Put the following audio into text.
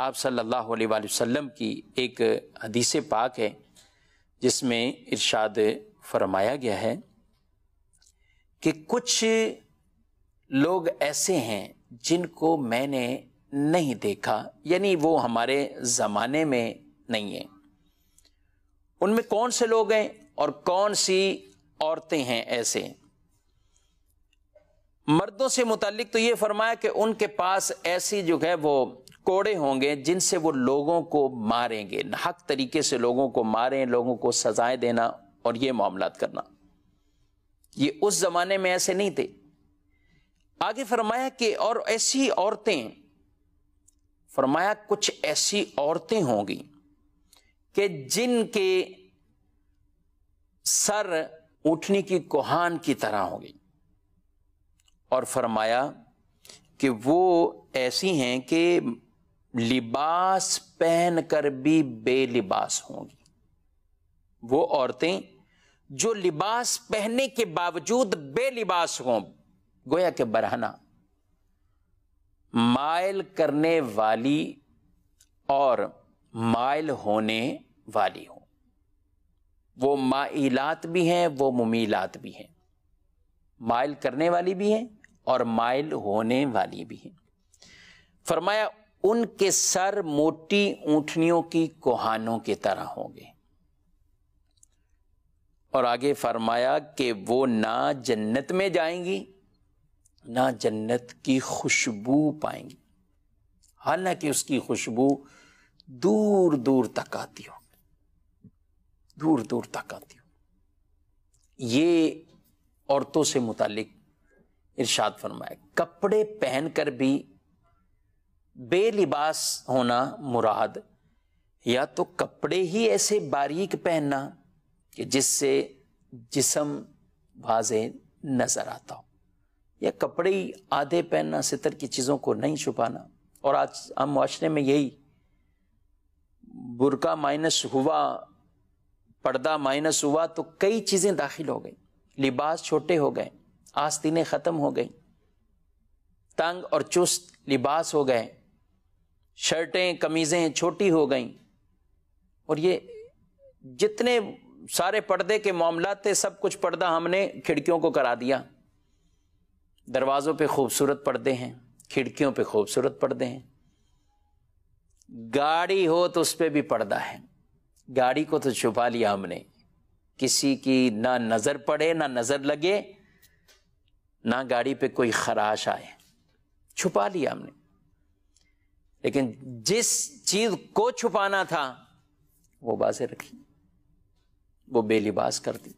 आप सल्लल्लाहु अलैहि वसल्लम की एक हदीस पाक है जिसमें इरशाद फरमाया गया है कि कुछ लोग ऐसे हैं जिनको मैंने नहीं देखा यानी वो हमारे ज़माने में नहीं है उनमें कौन से लोग हैं और कौन सी औरतें हैं ऐसे मर्दों से मुतलिक तो ये फरमाया कि उनके पास ऐसी जो है वो कोड़े होंगे जिनसे वो लोगों को मारेंगे हक तरीके से लोगों को मारें लोगों को सजाएं देना और ये मामला करना ये उस जमाने में ऐसे नहीं थे आगे फरमाया कि और ऐसी औरतें फरमाया कुछ ऐसी औरतें होंगी कि जिनके सर उठने की कोहान की तरह होगी और फरमाया कि वो ऐसी हैं कि लिबास पहन कर भी बेलिबास होंगी वो औरतें जो लिबास पहनने के बावजूद बेलिबास हों गोया के बरहना मायल करने वाली और मायल होने वाली हो वो माइलात भी हैं वो मुमीलात भी हैं मायल करने वाली भी हैं और मायल होने वाली भी हैं फरमाया उनके सर मोटी ऊंटनियों की कोहानों की तरह होंगे और आगे फरमाया कि वो ना जन्नत में जाएंगी ना जन्नत की खुशबू पाएंगी हालांकि उसकी खुशबू दूर दूर तक आती हो दूर दूर तक आती हो ये औरतों से मुतालिक इर्शाद फरमाया कपड़े पहनकर भी बेलिबास होना मुराद या तो कपड़े ही ऐसे बारीक पहनना कि जिससे जिसम वाजे नज़र आता हो या कपड़े ही आधे पहनना सितर की चीज़ों को नहीं छुपाना और आज हम माशरे में यही बुरका माइनस हुआ पर्दा माइनस हुआ तो कई चीज़ें दाखिल हो गई लिबास छोटे हो गए आस्तीनें ख़त्म हो गई तंग और चुस्त लिबास हो गए शर्टें कमीज़ें छोटी हो गई और ये जितने सारे पर्दे के मामला थे सब कुछ पर्दा हमने खिड़कियों को करा दिया दरवाज़ों पे खूबसूरत पर्दे हैं खिड़कियों पे खूबसूरत पर्दे हैं गाड़ी हो तो उस पर भी पर्दा है गाड़ी को तो छुपा लिया हमने किसी की ना नज़र पड़े ना नज़र लगे ना गाड़ी पे कोई खराश आए छुपा लिया हमने लेकिन जिस चीज को छुपाना था वो बाजे रखी वो बेलिबास कर दी